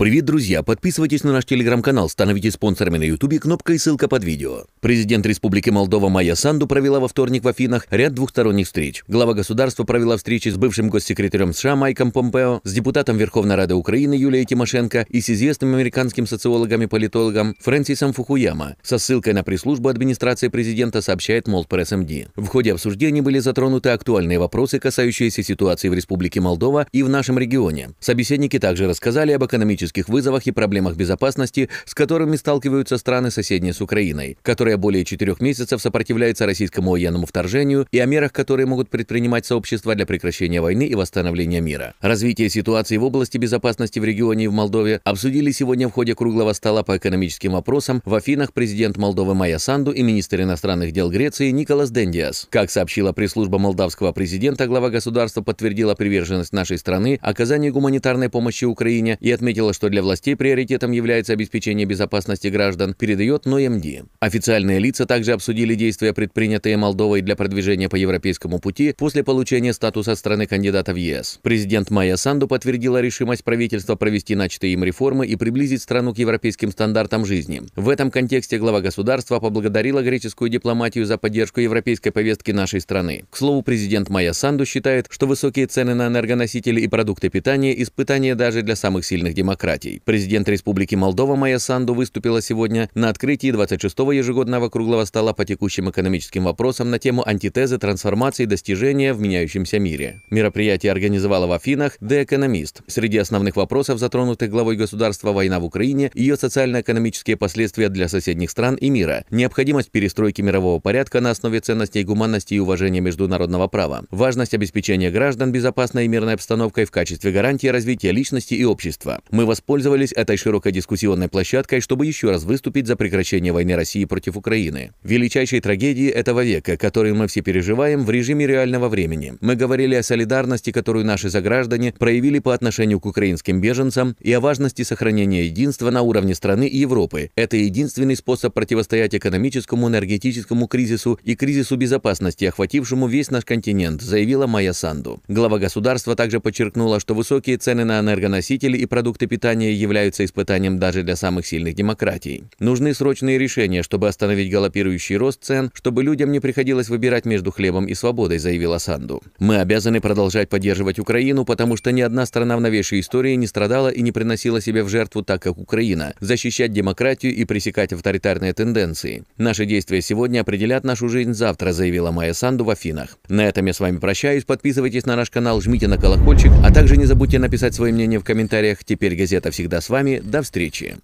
Привет, друзья! Подписывайтесь на наш телеграм-канал, становитесь спонсорами на ютубе, кнопка и ссылка под видео. Президент Республики Молдова Майя Санду провела во вторник в Афинах ряд двухсторонних встреч. Глава государства провела встречи с бывшим госсекретарем США Майком Помпео, с депутатом Верховной Рады Украины Юлией Тимошенко и с известным американским социологом и политологом Фрэнсисом Фухуяма. Со ссылкой на пресс-службу администрации президента сообщает Молдпресс МД. Эм в ходе обсуждений были затронуты актуальные вопросы, касающиеся ситуации в Республике Молдова и в нашем регионе. Собеседники также рассказали об экономическом террористических вызовах и проблемах безопасности, с которыми сталкиваются страны, соседние с Украиной, которая более четырех месяцев сопротивляется российскому военному вторжению и о мерах, которые могут предпринимать сообщества для прекращения войны и восстановления мира. Развитие ситуации в области безопасности в регионе и в Молдове обсудили сегодня в ходе круглого стола по экономическим вопросам в Афинах президент Молдовы Майя Санду и министр иностранных дел Греции Николас Дендиас. Как сообщила пресс-служба молдавского президента, глава государства подтвердила приверженность нашей страны оказанию гуманитарной помощи Украине и отметила, что что для властей приоритетом является обеспечение безопасности граждан, передает НОМД. Официальные лица также обсудили действия, предпринятые Молдовой для продвижения по европейскому пути после получения статуса страны кандидата в ЕС. Президент Майя Санду подтвердила решимость правительства провести начатые им реформы и приблизить страну к европейским стандартам жизни. В этом контексте глава государства поблагодарила греческую дипломатию за поддержку европейской повестки нашей страны. К слову, президент Майя Санду считает, что высокие цены на энергоносители и продукты питания – испытание даже для самых сильных демократов демократий. Президент Республики Молдова Майя Санду выступила сегодня на открытии 26-го ежегодного круглого стола по текущим экономическим вопросам на тему антитезы трансформации и достижения в меняющемся мире. Мероприятие организовала в Афинах «The Economist». Среди основных вопросов, затронутых главой государства «Война в Украине», ее социально-экономические последствия для соседних стран и мира, необходимость перестройки мирового порядка на основе ценностей гуманности и уважения международного права, важность обеспечения граждан безопасной и мирной обстановкой в качестве гарантии развития личности и общества. Мы воспользовались этой широкой дискуссионной площадкой, чтобы еще раз выступить за прекращение войны России против Украины. Величайшей трагедии этого века, которую мы все переживаем в режиме реального времени. Мы говорили о солидарности, которую наши заграждане проявили по отношению к украинским беженцам и о важности сохранения единства на уровне страны и Европы. Это единственный способ противостоять экономическому, энергетическому кризису и кризису безопасности, охватившему весь наш континент, заявила Майя Санду. Глава государства также подчеркнула, что высокие цены на энергоносители и продукты питания питания являются испытанием даже для самых сильных демократий. Нужны срочные решения, чтобы остановить галопирующий рост цен, чтобы людям не приходилось выбирать между хлебом и свободой, заявила Санду. Мы обязаны продолжать поддерживать Украину, потому что ни одна страна в новейшей истории не страдала и не приносила себе в жертву так, как Украина, защищать демократию и пресекать авторитарные тенденции. Наши действия сегодня определят нашу жизнь завтра, заявила Майя Санду в Афинах. На этом я с вами прощаюсь, подписывайтесь на наш канал, жмите на колокольчик, а также не забудьте написать свое мнение в комментариях. Теперь газета Газета всегда с вами. До встречи.